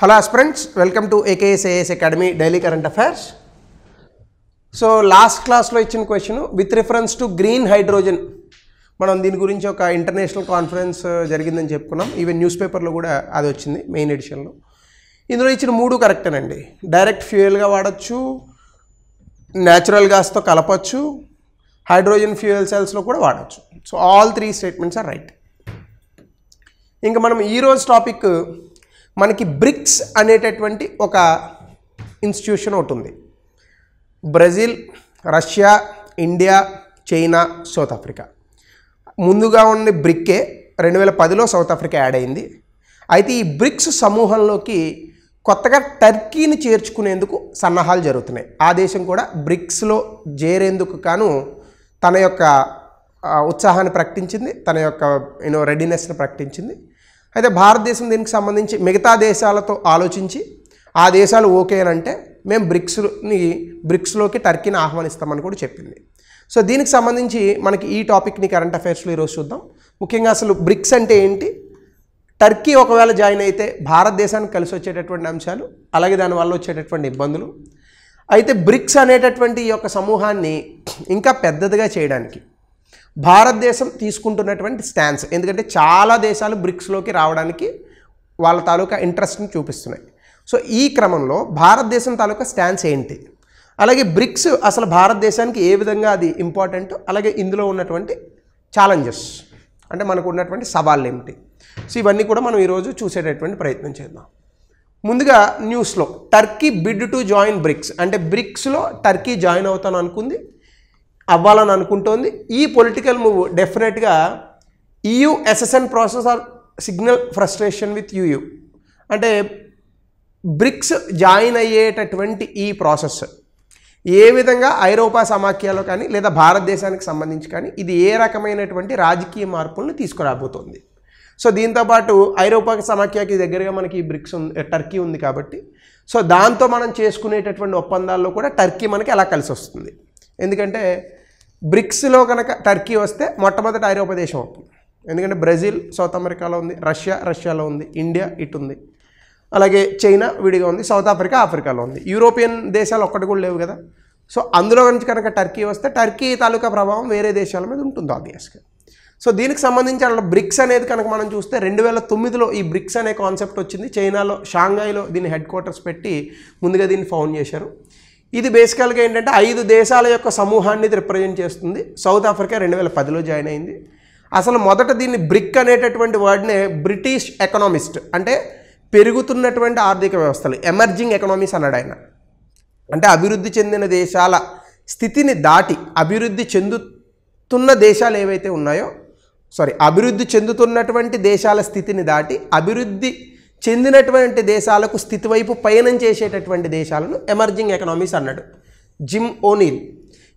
hello friends welcome to AKSAS academy daily current affairs so last క్లాస్లో ఇచ్చిన question with reference to green hydrogen మనం దీని గురించి ఒక ఇంటర్నేషనల్ కాన్ఫరెన్స్ uh, జరిగిందని చెప్పుకున్నాం ఈవెన్ న్యూస్ పేపర్లో కూడా అది వచ్చింది మెయిన్ ఎడిషన్లో ఇందులో ఇచ్చిన మూడు కరెక్టేనండి డైరెక్ట్ ఫ్యూయల్గా వాడచ్చు న్యాచురల్ గ్యాస్తో కలపచ్చు హైడ్రోజన్ ఫ్యూయల్ సెల్స్లో కూడా వాడచ్చు so all three statements are right ఇంకా మనం ఈరోజు టాపిక్ మనకి బ్రిక్స్ అనేటటువంటి ఒక ఇన్స్టిట్యూషన్ ఒకటి ఉంది Brazil Russia India China South Africa ముందుగా ఉన్న బ్రిక్కే రెండు వేల పదిలో సౌత్ ఆఫ్రికా యాడ్ అయింది అయితే ఈ బ్రిక్స్ సమూహంలోకి కొత్తగా టర్కీని చేర్చుకునేందుకు సన్నాహాలు జరుగుతున్నాయి ఆ దేశం కూడా బ్రిక్స్లో చేరేందుకు కాను తన యొక్క ఉత్సాహాన్ని ప్రకటించింది తన యొక్క యూనో రెడీనెస్ని ప్రకటించింది అయితే భారతదేశం దీనికి సంబంధించి మిగతా దేశాలతో ఆలోచించి ఆ దేశాలు ఓకే అని అంటే మేము బ్రిక్స్ని బ్రిక్స్లోకి టర్కీని ఆహ్వానిస్తామని కూడా చెప్పింది సో దీనికి సంబంధించి మనకి ఈ టాపిక్ని కరెంట్ అఫైర్స్లో ఈరోజు చూద్దాం ముఖ్యంగా అసలు బ్రిక్స్ అంటే ఏంటి టర్కీ ఒకవేళ జాయిన్ అయితే భారతదేశానికి కలిసి వచ్చేటటువంటి అంశాలు అలాగే దానివల్ల వచ్చేటటువంటి ఇబ్బందులు అయితే బ్రిక్స్ అనేటటువంటి ఈ యొక్క సమూహాన్ని ఇంకా పెద్దదిగా చేయడానికి భారతదేశం తీసుకుంటున్నటువంటి స్టాన్స్ ఎందుకంటే చాలా దేశాలు బ్రిక్స్లోకి రావడానికి వాళ్ళ తాలూకా ఇంట్రెస్ట్ని చూపిస్తున్నాయి సో ఈ క్రమంలో భారతదేశం తాలూకా స్టాన్స్ ఏంటి అలాగే బ్రిక్స్ అసలు భారతదేశానికి ఏ విధంగా అది ఇంపార్టెంట్ అలాగే ఇందులో ఉన్నటువంటి ఛాలెంజెస్ అంటే మనకు ఉన్నటువంటి సవాళ్ళు ఏమిటి సో ఇవన్నీ కూడా మనం ఈరోజు చూసేటటువంటి ప్రయత్నం చేద్దాం ముందుగా న్యూస్లో Turkey bid to join BRICS అంటే బ్రిక్స్లో టర్కీ జాయిన్ అవుతాను అనుకుంది అవ్వాలని అనుకుంటోంది ఈ పొలిటికల్ మూవ్ డెఫినెట్గా EU accession process or signal frustration with EU అంటే బ్రిక్స్ జాయిన్ అయ్యేటటువంటి ఈ ప్రాసెస్ ఏ విధంగా ఐరోపా సమాఖ్యలో కానీ లేదా భారతదేశానికి సంబంధించి కానీ ఇది ఏ రకమైనటువంటి రాజకీయ మార్పులను తీసుకురాబోతోంది సో దీంతోపాటు ఐరోపా సమాఖ్యకి దగ్గరగా మనకి బ్రిక్స్ ఉంది టర్కీ ఉంది కాబట్టి సో దాంతో మనం చేసుకునేటటువంటి ఒప్పందాల్లో కూడా టర్కీ మనకి ఎలా కలిసి వస్తుంది ఎందుకంటే బ్రిక్స్లో కనుక టర్కీ వస్తే మొట్టమొదటి ఐరోపా దేశం అవుతుంది ఎందుకంటే బ్రెజిల్ సౌత్ అమెరికాలో ఉంది రష్యా రష్యాలో ఉంది ఇండియా ఇటు ఉంది అలాగే చైనా విడిగా ఉంది సౌత్ ఆఫ్రికా ఆఫ్రికాలో ఉంది యూరోపియన్ దేశాలు ఒక్కటి కూడా లేవు కదా సో అందులో నుంచి కనుక టర్కీ వస్తే టర్కీ తాలూకా ప్రభావం వేరే దేశాల మీద ఉంటుంది ఆబ్వియస్గా సో దీనికి సంబంధించి అట్లా బ్రిక్స్ అనేది కనుక మనం చూస్తే రెండు వేల తొమ్మిదిలో ఈ బ్రిక్స్ అనే కాన్సెప్ట్ వచ్చింది చైనాలో షాంఘాయిలో దీన్ని హెడ్ క్వార్టర్స్ పెట్టి ముందుగా దీన్ని ఫౌండ్ చేశారు ఇది బేసికల్గా ఏంటంటే ఐదు దేశాల యొక్క సమూహాన్ని రిప్రజెంట్ చేస్తుంది సౌత్ ఆఫ్రికా రెండు వేల పదిలో జాయిన్ అయింది అసలు మొదట దీన్ని బ్రిక్ అనేటటువంటి వర్డ్నే బ్రిటిష్ ఎకనామిస్ట్ అంటే పెరుగుతున్నటువంటి ఆర్థిక వ్యవస్థలు ఎమర్జింగ్ ఎకనామీస్ అన్నాడు ఆయన అంటే అభివృద్ధి చెందిన దేశాల స్థితిని దాటి అభివృద్ధి చెందుతున్న దేశాలు ఏవైతే ఉన్నాయో సారీ అభివృద్ధి చెందుతున్నటువంటి దేశాల స్థితిని దాటి అభివృద్ధి చెందినటువంటి దేశాలకు స్థితి వైపు పయనం చేసేటటువంటి దేశాలను ఎమర్జింగ్ ఎకనామీస్ అన్నాడు జిమ్ ఓనీల్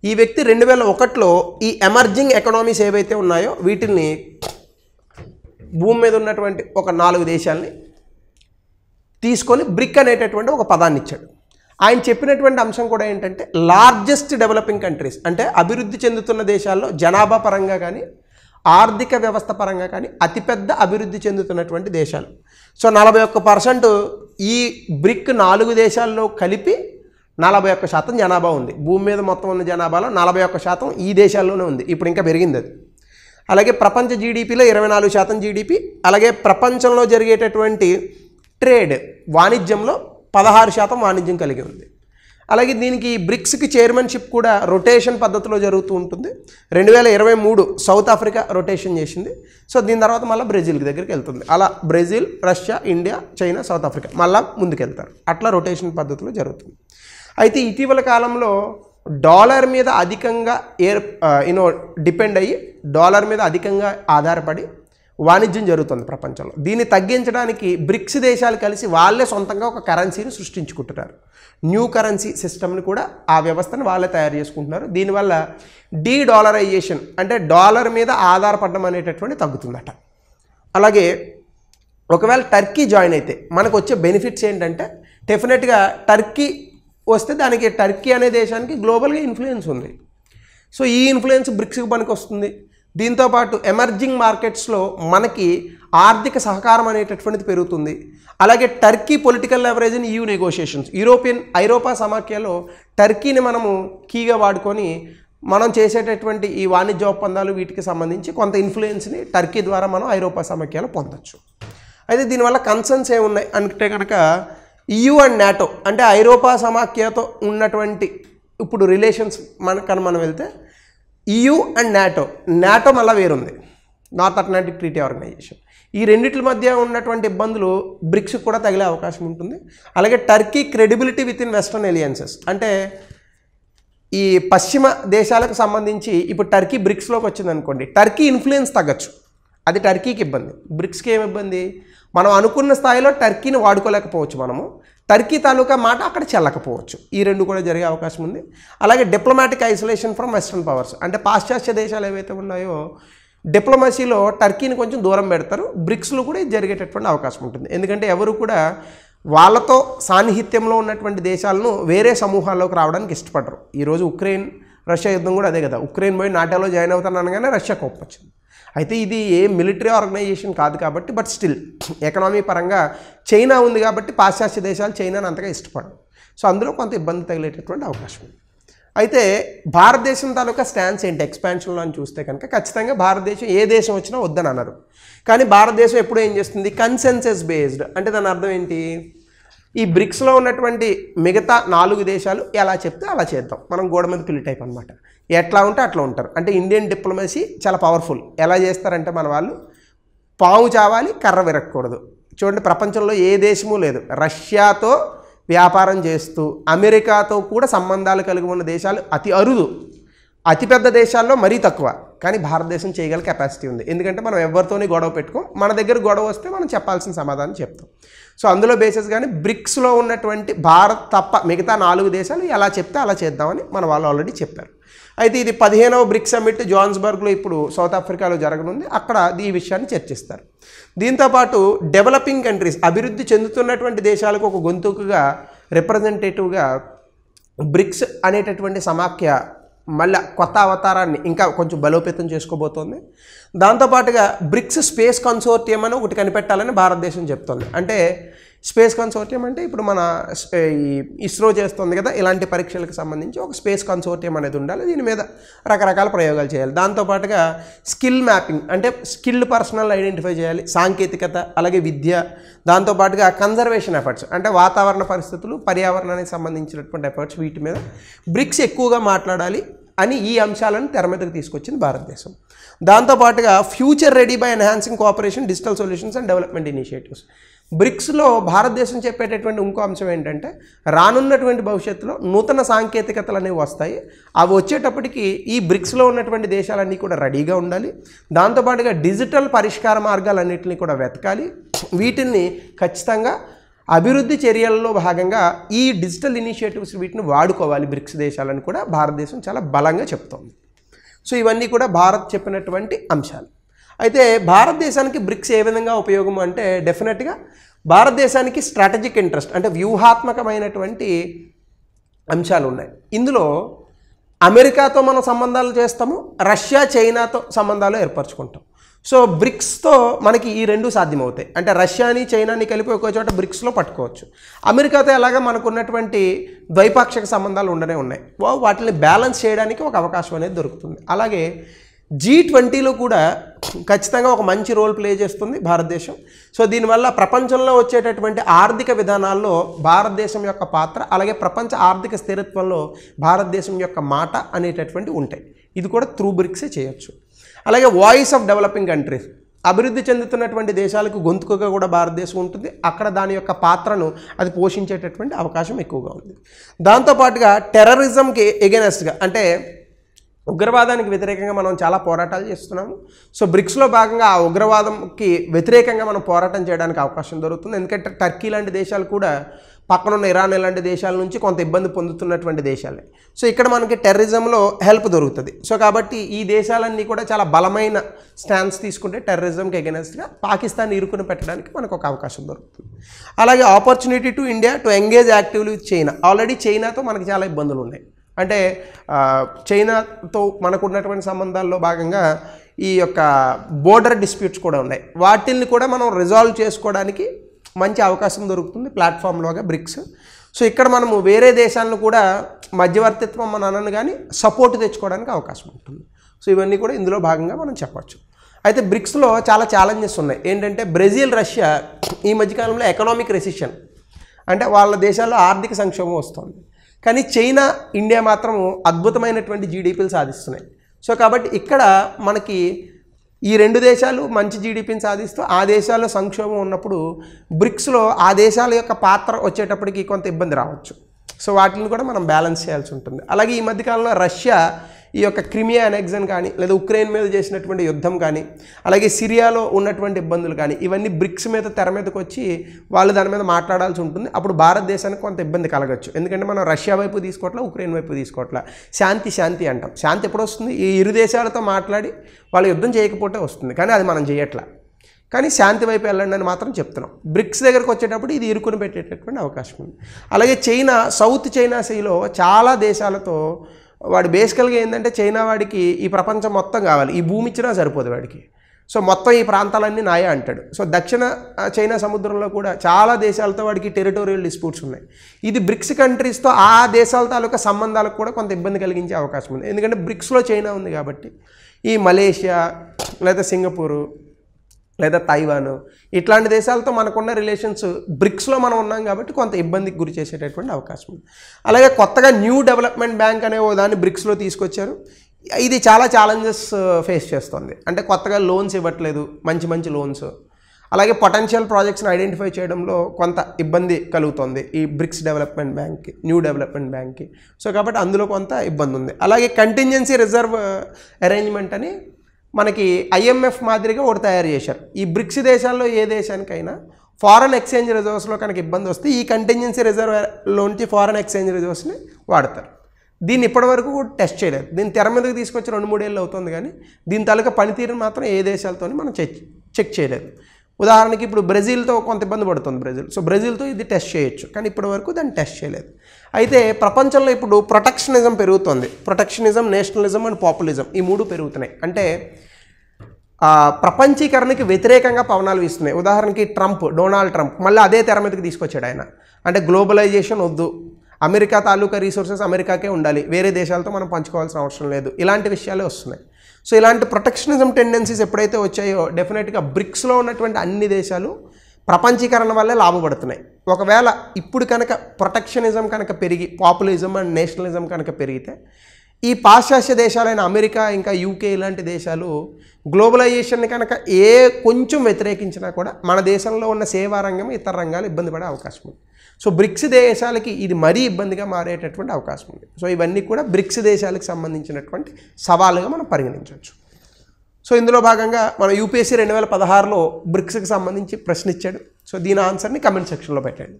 ఈ వ్యక్తి రెండు వేల ఒకటిలో ఈ ఎమర్జింగ్ ఎకనామీస్ ఏవైతే ఉన్నాయో వీటిని భూమి మీద ఉన్నటువంటి ఒక నాలుగు దేశాలని తీసుకొని బ్రిక్ అనేటటువంటి ఒక పదాన్ని ఇచ్చాడు ఆయన చెప్పినటువంటి అంశం కూడా ఏంటంటే లార్జెస్ట్ డెవలపింగ్ కంట్రీస్ అంటే అభివృద్ధి చెందుతున్న దేశాల్లో జనాభా పరంగా కానీ ఆర్థిక వ్యవస్థ పరంగా కానీ అతిపెద్ద అభివృద్ధి చెందుతున్నటువంటి దేశాలు సో నలభై ఒక్క పర్సెంట్ ఈ బ్రిక్ నాలుగు దేశాల్లో కలిపి నలభై ఒక్క శాతం జనాభా ఉంది భూమి మీద మొత్తం ఉన్న జనాభాలో నలభై ఒక్క శాతం ఈ దేశాల్లోనే ఉంది ఇప్పుడు ఇంకా పెరిగింది అది అలాగే ప్రపంచ జీడిపిలో ఇరవై నాలుగు శాతం జీడిపి అలాగే ప్రపంచంలో జరిగేటటువంటి ట్రేడ్ వాణిజ్యంలో పదహారు శాతం వాణిజ్యం కలిగి ఉంది అలాగే దీనికి బ్రిక్స్కి చైర్మన్షిప్ కూడా రొటేషన్ పద్ధతిలో జరుగుతూ ఉంటుంది రెండు వేల ఇరవై మూడు సౌత్ ఆఫ్రికా రొటేషన్ చేసింది సో దీని తర్వాత మళ్ళీ బ్రెజిల్కి దగ్గరికి వెళ్తుంది అలా Brazil Russia India China South Africa మళ్ళీ ముందుకెళ్తారు అట్లా రొటేషన్ పద్ధతిలో జరుగుతుంది అయితే ఇటీవల కాలంలో డాలర్ మీద అధికంగా ఏర్ యూనో డిపెండ్ అయ్యి డాలర్ మీద అధికంగా ఆధారపడి వాణిజ్యం జరుగుతుంది ప్రపంచంలో దీన్ని తగ్గించడానికి బ్రిక్స్ దేశాలు కలిసి వాళ్ళే సొంతంగా ఒక కరెన్సీని సృష్టించుకుంటున్నారు న్యూ కరెన్సీ సిస్టమ్ని కూడా ఆ వ్యవస్థను వాళ్ళే తయారు చేసుకుంటున్నారు దీనివల్ల డీ డాలరైజేషన్ అంటే డాలర్ మీద ఆధారపడడం అనేటటువంటి తగ్గుతుందట అలాగే ఒకవేళ టర్కీ జాయిన్ అయితే మనకు వచ్చే బెనిఫిట్స్ ఏంటంటే డెఫినెట్గా టర్కీ వస్తే దానికి టర్కీ అనే దేశానికి గ్లోబల్గా ఇన్ఫ్లుయెన్స్ ఉంది సో ఈ ఇన్ఫ్లుయెన్స్ బ్రిక్స్కి పనికి వస్తుంది దీంతోపాటు ఎమర్జింగ్ మార్కెట్స్లో మనకి ఆర్థిక సహకారం అనేటటువంటిది పెరుగుతుంది అలాగే Turkey political leverage in EU negotiations European ఐరోపా సమాఖ్యలో టర్కీని మనము కీగా వాడుకొని మనం చేసేటటువంటి ఈ వాణిజ్య ఒప్పందాలు వీటికి సంబంధించి కొంత ఇన్ఫ్లుయెన్స్ని టర్కీ ద్వారా మనం ఐరోపా సమాఖ్యలో పొందొచ్చు అయితే దీనివల్ల కన్సర్న్స్ ఏమున్నాయి అంటే కనుక ఈయూ అండ్ నాటో అంటే ఐరోపా సమాఖ్యతో ఉన్నటువంటి ఇప్పుడు రిలేషన్స్ మన కనుక మనం వెళ్తే ఈయూ అండ్ నాటో నాటో మళ్ళీ వేరుంది నార్త్ అట్లాంటిక్ ట్రీటీ ఆర్గనైజేషన్ ఈ రెండిట్ల మధ్య ఉన్నటువంటి ఇబ్బందులు బ్రిక్స్ కూడా తగిలే అవకాశం ఉంటుంది అలాగే Turkey credibility with in Western alliances అంటే ఈ పశ్చిమ దేశాలకు సంబంధించి ఇప్పుడు టర్కీ బ్రిక్స్లోకి వచ్చిందనుకోండి టర్కీ ఇన్ఫ్లుయెన్స్ తగ్గచ్చు అది టర్కీకి ఇబ్బంది బ్రిక్స్కి ఏమి ఇబ్బంది మనం అనుకున్న స్థాయిలో టర్కీని వాడుకోలేకపోవచ్చు మనము టర్కీ తాలూకా మాట అక్కడ చెల్లకపోవచ్చు ఈ రెండు కూడా జరిగే అవకాశం ఉంది అలాగే diplomatic isolation from Western powers అంటే పాశ్చాత్య దేశాలు ఏవైతే ఉన్నాయో డిప్లొమసీలో టర్కీని కొంచెం దూరం పెడతారు బ్రిక్స్లో కూడా ఇది జరిగేటటువంటి అవకాశం ఉంటుంది ఎందుకంటే ఎవరు కూడా వాళ్ళతో సాన్నిహిత్యంలో ఉన్నటువంటి దేశాలను వేరే సమూహాల్లోకి రావడానికి ఇష్టపడరు ఈరోజు ఉక్రెయిన్ రష్యా యుద్ధం కూడా అదే కదా ఉక్రెయిన్ పోయి నాటాలో జాయిన్ అవుతాను అనగానే రష్యా కోపం వచ్చింది అయితే ఇది ఏ మిలిటరీ ఆర్గనైజేషన్ కాదు కాబట్టి బట్ స్టిల్ ఎకనామీ పరంగా చైనా ఉంది కాబట్టి పాశ్చాత్య దేశాలు చైనాను అంతగా ఇష్టపడవు సో అందులో కొంత ఇబ్బంది తగిలేటటువంటి అవకాశం ఉంది అయితే భారతదేశం తాలూకా స్టాన్స్ ఏంటి ఎక్స్పాన్షన్లో అని చూస్తే కనుక ఖచ్చితంగా భారతదేశం ఏ దేశం వచ్చినా వద్దని అన్నారు కానీ భారతదేశం ఎప్పుడు ఏం చేస్తుంది కన్సెన్సెస్ బేస్డ్ అంటే దాని అర్థం ఏంటి ఈ బ్రిక్స్లో ఉన్నటువంటి మిగతా నాలుగు దేశాలు ఎలా చెప్తే అలా చేద్దాం మనం గోడ మీద పిల్లి టైప్ అనమాట ఎట్లా ఉంటే అట్లా ఉంటారు అంటే ఇండియన్ డిప్లొమసీ చాలా పవర్ఫుల్ ఎలా చేస్తారంటే మన వాళ్ళు పావు చావాలి కర్ర విరగకూడదు చూడండి ప్రపంచంలో ఏ దేశము లేదు రష్యాతో వ్యాపారం చేస్తూ అమెరికాతో కూడా సంబంధాలు కలిగి ఉన్న దేశాలు అతి అరుదు అతిపెద్ద దేశాల్లో మరీ తక్కువ కానీ భారతదేశం చేయగల కెపాసిటీ ఉంది ఎందుకంటే మనం ఎవరితోనే గొడవ పెట్టుకో మన దగ్గర గొడవ వస్తే మనం చెప్పాల్సిన సమాధానం చెప్తాం సో అందులో బేసిస్ కానీ బ్రిక్స్లో ఉన్నటువంటి భారత్ తప్ప మిగతా నాలుగు దేశాలు ఎలా చెప్తే అలా చేద్దామని మన వాళ్ళు ఆల్రెడీ చెప్పారు అయితే ఇది పదిహేనవ బ్రిక్స్ సమ్మిట్ జోహాన్స్బర్గ్లో ఇప్పుడు సౌత్ ఆఫ్రికాలో జరగనుంది అక్కడ ఈ విషయాన్ని చర్చిస్తారు దీంతోపాటు డెవలపింగ్ కంట్రీస్ అభివృద్ధి చెందుతున్నటువంటి దేశాలకు ఒక గొంతుకుగా రిప్రజెంటేటివ్గా బ్రిక్స్ అనేటటువంటి సమాఖ్య మళ్ళీ కొత్త అవతారాన్ని ఇంకా కొంచెం బలోపేతం చేసుకోబోతోంది దాంతోపాటుగా బ్రిక్స్ స్పేస్ కన్సోర్టియం అని ఒకటి కనిపెట్టాలని భారతదేశం చెప్తోంది అంటే స్పేస్ కన్సోర్టియం అంటే ఇప్పుడు మన ఈ ఇస్రో చేస్తుంది కదా ఇలాంటి పరీక్షలకు సంబంధించి ఒక స్పేస్ కన్సోర్టియం అనేది ఉండాలి దీని మీద రకరకాల ప్రయోగాలు చేయాలి దాంతోపాటుగా స్కిల్ మ్యాపింగ్ అంటే స్కిల్డ్ పర్సనల్ ఐడెంటిఫై చేయాలి సాంకేతికత అలాగే విద్య దాంతోపాటుగా కన్జర్వేషన్ ఎఫర్ట్స్ అంటే వాతావరణ పరిస్థితులు పర్యావరణానికి సంబంధించినటువంటి ఎఫర్ట్స్ వీటి మీద బ్రిక్స్ ఎక్కువగా మాట్లాడాలి అని ఈ అంశాలను తెర మీదకు తీసుకొచ్చింది భారతదేశం దాంతోపాటుగా future ready by enhancing cooperation digital solutions and development initiatives బ్రిక్స్లో భారతదేశం చెప్పేటటువంటి ఇంకో అంశం ఏంటంటే రానున్నటువంటి భవిష్యత్తులో నూతన సాంకేతికతలు అనేవి వస్తాయి అవి వచ్చేటప్పటికి ఈ బ్రిక్స్లో ఉన్నటువంటి దేశాలన్నీ కూడా రెడీగా ఉండాలి దాంతోపాటుగా డిజిటల్ పరిష్కార మార్గాలన్నింటినీ కూడా వెతకాలి వీటిని ఖచ్చితంగా అభివృద్ధి చర్యలలో భాగంగా ఈ డిజిటల్ ఇనిషియేటివ్స్ వీటిని వాడుకోవాలి బ్రిక్స్ దేశాలను కూడా భారతదేశం చాలా బలంగా చెప్తోంది సో ఇవన్నీ కూడా భారత్ చెప్పినటువంటి అంశాలు అయితే భారతదేశానికి బ్రిక్స్ ఏ విధంగా ఉపయోగం అంటే డెఫినెట్గా భారతదేశానికి స్ట్రాటజిక్ ఇంట్రెస్ట్ అంటే వ్యూహాత్మకమైనటువంటి అంశాలు ఉన్నాయి ఇందులో అమెరికాతో మనం సంబంధాలు చేస్తాము రష్యా చైనాతో సంబంధాలు ఏర్పరచుకుంటాం సో బ్రిక్స్తో మనకి ఈ రెండు సాధ్యమవుతాయి అంటే రష్యాని చైనాని కలిపి ఒక చోట బ్రిక్స్లో పట్టుకోవచ్చు అమెరికాతో ఎలాగా మనకున్నటువంటి ద్వైపాక్షిక సంబంధాలు ఉండనే ఉన్నాయి వాటిని బ్యాలెన్స్ చేయడానికి ఒక అవకాశం అనేది దొరుకుతుంది అలాగే జీ ట్వంటీలో కూడా ఖచ్చితంగా ఒక మంచి రోల్ ప్లే చేస్తుంది భారతదేశం సో దీనివల్ల ప్రపంచంలో వచ్చేటటువంటి ఆర్థిక విధానాల్లో భారతదేశం యొక్క పాత్ర అలాగే ప్రపంచ ఆర్థిక స్థిరత్వంలో భారతదేశం యొక్క మాట అనేటటువంటి ఉంటాయి ఇది కూడా త్రూ బ్రిక్సే చేయొచ్చు అలాగే వాయిస్ ఆఫ్ డెవలపింగ్ కంట్రీస్ అభివృద్ధి చెందుతున్నటువంటి దేశాలకు గొంతుకగా కూడా భారతదేశం ఉంటుంది అక్కడ దాని యొక్క పాత్రను అది పోషించేటటువంటి అవకాశం ఎక్కువగా ఉంది దాంతోపాటుగా టెర్రరిజంకి ఎగెనెస్ట్గా అంటే ఉగ్రవాదానికి వ్యతిరేకంగా మనం చాలా పోరాటాలు చేస్తున్నాము సో బ్రిక్స్లో భాగంగా ఆ ఉగ్రవాదంకి వ్యతిరేకంగా మనం పోరాటం చేయడానికి అవకాశం దొరుకుతుంది ఎందుకంటే టర్కీ లాంటి దేశాలు కూడా పక్కనున్న ఇరాన్ ఇలాంటి దేశాల నుంచి కొంత ఇబ్బంది పొందుతున్నటువంటి దేశాలే సో ఇక్కడ మనకి టెర్రరిజంలో హెల్ప్ దొరుకుతుంది సో కాబట్టి ఈ దేశాలన్నీ కూడా చాలా బలమైన స్టాండ్స్ తీసుకుంటే టెర్రరిజంకి అగెనెస్ట్గా పాకిస్తాన్ ఇరుకుని పెట్టడానికి మనకు ఒక అవకాశం దొరుకుతుంది అలాగే opportunity to India to engage actively with China already చైనాతో మనకి చాలా ఇబ్బందులు ఉన్నాయి అంటే చైనాతో మనకున్నటువంటి సంబంధాల్లో భాగంగా ఈ యొక్క బోర్డర్ డిస్ప్యూట్స్ కూడా ఉన్నాయి వాటిల్ని కూడా మనం రిజాల్వ్ చేసుకోవడానికి మంచి అవకాశం దొరుకుతుంది ప్లాట్ఫామ్లోగా బ్రిక్స్ సో ఇక్కడ మనము వేరే దేశాలను కూడా మధ్యవర్తిత్వం మన అనను కానీ సపోర్ట్ తెచ్చుకోవడానికి అవకాశం ఉంటుంది సో ఇవన్నీ కూడా ఇందులో భాగంగా మనం చెప్పచ్చు అయితే బ్రిక్స్లో చాలా ఛాలెంజెస్ ఉన్నాయి ఏంటంటే బ్రెజిల్ రష్యా ఈ మధ్యకాలంలో ఎకనామిక్ రెసిషన్ అంటే వాళ్ళ దేశాల్లో ఆర్థిక సంక్షోభం వస్తుంది కానీ చైనా ఇండియా మాత్రం అద్భుతమైనటువంటి జీడిపిలు సాధిస్తున్నాయి సో కాబట్టి ఇక్కడ మనకి ఈ రెండు దేశాలు మంచి జీడిపిని సాధిస్తూ ఆ దేశాల్లో సంక్షోభం ఉన్నప్పుడు బ్రిక్స్లో ఆ దేశాల యొక్క పాత్ర వచ్చేటప్పటికి కొంత ఇబ్బంది రావచ్చు సో వాటిని కూడా మనం బ్యాలెన్స్ చేయాల్సి ఉంటుంది అలాగే ఈ మధ్యకాలంలో రష్యా ఈ యొక్క క్రిమియా అనెక్జన్ కానీ లేదా ఉక్రెయిన్ మీద చేసినటువంటి యుద్ధం కానీ అలాగే సిరియాలో ఉన్నటువంటి ఇబ్బందులు కానీ ఇవన్నీ బ్రిక్స్ మీద తెర మీదకి వచ్చి వాళ్ళు దాని మీద మాట్లాడాల్సి ఉంటుంది అప్పుడు భారతదేశానికి కొంత ఇబ్బంది కలగచ్చు ఎందుకంటే మనం రష్యా వైపు తీసుకోవట్లా ఉక్రెయిన్ వైపు తీసుకోవట్లా శాంతి శాంతి అంటాం శాంతి ఎప్పుడు వస్తుంది ఈ ఇరు దేశాలతో మాట్లాడి వాళ్ళు యుద్ధం చేయకపోతే వస్తుంది కానీ అది మనం చేయట్లా కానీ శాంతి వైపు వెళ్ళండి అని మాత్రం చెప్తున్నాం బ్రిక్స్ దగ్గరకు వచ్చేటప్పుడు ఇది ఇరుకుని పెట్టేటటువంటి అవకాశం ఉంది అలాగే చైనా సౌత్ చైనా సీలో చాలా దేశాలతో వాడు బేసికల్గా ఏంటంటే చైనా వాడికి ఈ ప్రపంచం మొత్తం కావాలి ఈ భూమి ఇచ్చినా సరిపోదు వాడికి సో మొత్తం ఈ ప్రాంతాలన్నీ నాయా అంటాడు సో దక్షిణ చైనా సముద్రంలో కూడా చాలా దేశాలతో వాడికి టెరిటోరియల్ డిస్ప్యూట్స్ ఉన్నాయి ఇది బ్రిక్స్ కంట్రీస్తో ఆ దేశాల తాలూకా సంబంధాలకు కూడా కొంత ఇబ్బంది కలిగించే అవకాశం ఉంది ఎందుకంటే బ్రిక్స్లో చైనా ఉంది కాబట్టి ఈ మలేషియా లేదా సింగపూరు లేదా తైవాన్ ఇట్లాంటి దేశాలతో మనకున్న రిలేషన్స్ బ్రిక్స్లో మనం ఉన్నాం కాబట్టి కొంత ఇబ్బందికి గురి చేసేటటువంటి అవకాశం ఉంది అలాగే కొత్తగా న్యూ డెవలప్మెంట్ బ్యాంక్ అనే ఓ దాన్ని బ్రిక్స్లో తీసుకొచ్చారు ఇది చాలా ఛాలెంజెస్ ఫేస్ చేస్తుంది అంటే కొత్తగా లోన్స్ ఇవ్వట్లేదు మంచి మంచి లోన్స్ అలాగే పొటెన్షియల్ ప్రాజెక్ట్స్ని ఐడెంటిఫై చేయడంలో కొంత ఇబ్బంది కలుగుతుంది ఈ బ్రిక్స్ డెవలప్మెంట్ బ్యాంక్కి న్యూ డెవలప్మెంట్ బ్యాంక్కి సో కాబట్టి అందులో కొంత ఇబ్బంది ఉంది అలాగే కంటింజెన్సీ రిజర్వ్ అరేంజ్మెంట్ అని మనకి ఐఎంఎఫ్ మాదిరిగా ఒకటి తయారు చేశారు ఈ బ్రిక్స్ దేశాల్లో ఏ దేశానికైనా ఫారెన్ ఎక్స్చేంజ్ రిజర్వ్స్లో కనుక ఇబ్బంది వస్తే ఈ కంటింజెన్సీ రిజర్వ్ లోంచి ఫారెన్ ఎక్స్చేంజ్ రిజర్వ్స్ని వాడతారు దీన్ని ఇప్పటివరకు టెస్ట్ చేయలేదు దీన్ని తెర మీదకి తీసుకొచ్చి రెండు మూడేళ్ళు అవుతుంది కానీ దీని తాలూకా పనితీరుని మాత్రం ఏ దేశాలతోని మనం చెక్ చెక్ చేయలేదు ఉదాహరణకి ఇప్పుడు బ్రెజిల్తో కొంత ఇబ్బంది పడుతుంది బ్రెజిల్ సో బ్రెజిల్తో ఇది టెస్ట్ చేయొచ్చు కానీ ఇప్పటి వరకు దాన్ని టెస్ట్ చేయలేదు అయితే ప్రపంచంలో ఇప్పుడు ప్రొటెక్షనిజం పెరుగుతుంది ప్రొటెక్షనిజం నేషనలిజం అండ్ పాపులిజం ఈ మూడు పెరుగుతున్నాయి అంటే ప్రపంచీకరణకి వ్యతిరేకంగా పవనాలు వీస్తున్నాయి ఉదాహరణకి ట్రంప్ డొనాల్డ్ ట్రంప్ మళ్ళీ అదే తెర మీదకి తీసుకొచ్చాడు ఆయన అంటే గ్లోబలైజేషన్ వద్దు అమెరికా తాలూకా రీసోర్సెస్ అమెరికాకే ఉండాలి వేరే దేశాలతో మనం పంచుకోవాల్సిన అవసరం లేదు ఇలాంటి విషయాలే వస్తున్నాయి సో ఇలాంటి ప్రొటెక్షనిజం టెండెన్సీస్ ఎప్పుడైతే వచ్చాయో డెఫినెట్గా బ్రిక్స్లో ఉన్నటువంటి అన్ని దేశాలు ప్రపంచీకరణ వల్లే లాభపడుతున్నాయి ఒకవేళ ఇప్పుడు కనుక ప్రొటెక్షనిజం కనుక పెరిగి పాపులిజం అండ్ నేషనలిజం కనుక పెరిగితే ఈ పాశ్చాత్య దేశాలైన అమెరికా ఇంకా యూకే ఇలాంటి దేశాలు గ్లోబలైజేషన్ని కనుక ఏ కొంచెం వ్యతిరేకించినా కూడా మన దేశంలో ఉన్న సేవా రంగం ఇతర రంగాలు ఇబ్బంది పడే అవకాశం ఉంది సో బ్రిక్స్ దేశాలకి ఇది మరీ ఇబ్బందిగా మారేటటువంటి అవకాశం ఉంది సో ఇవన్నీ కూడా బ్రిక్స్ దేశాలకు సంబంధించినటువంటి సవాలుగా మనం పరిగణించవచ్చు సో ఇందులో భాగంగా మన యూపీఎస్సీ రెండు వేల పదహారులో బ్రిక్స్కి సంబంధించి ప్రశ్న ఇచ్చాడు సో దీని ఆన్సర్ని కమెంట్ సెక్షన్లో పెట్టండి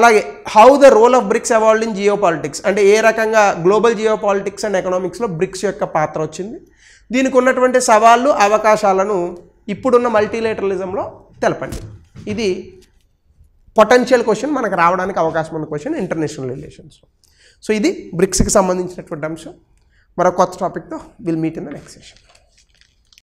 అలాగే how the role of BRICS evolved in geopolitics అంటే ఏ రకంగా గ్లోబల్ జియో పాలిటిక్స్ అండ్ ఎకనామిక్స్లో బ్రిక్స్ యొక్క పాత్ర వచ్చింది దీనికి ఉన్నటువంటి సవాళ్ళు అవకాశాలను ఇప్పుడున్న మల్టీలేటరలిజంలో తెలపండి ఇది పొటెన్షియల్ క్వశ్చన్ మనకు రావడానికి అవకాశం ఉన్న క్వశ్చన్ ఇంటర్నేషనల్ రిలేషన్స్ సో ఇది బ్రిక్స్కి సంబంధించినటువంటి అంశం మరో కొత్త టాపిక్తో will meet in the next session